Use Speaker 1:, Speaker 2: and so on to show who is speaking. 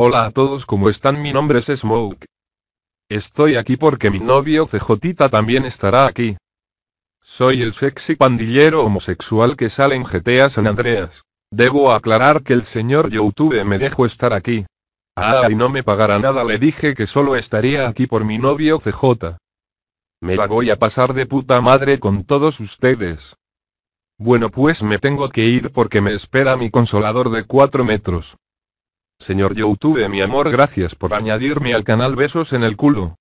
Speaker 1: Hola a todos, ¿cómo están? Mi nombre es Smoke. Estoy aquí porque mi novio CJ también estará aquí. Soy el sexy pandillero homosexual que sale en GTA San Andreas. Debo aclarar que el señor YouTube me dejó estar aquí. Ah, y no me pagará nada, le dije que solo estaría aquí por mi novio CJ. Me la voy a pasar de puta madre con todos ustedes. Bueno pues me tengo que ir porque me espera mi consolador de 4 metros. Señor YouTube mi amor gracias por añadirme al canal besos en el culo.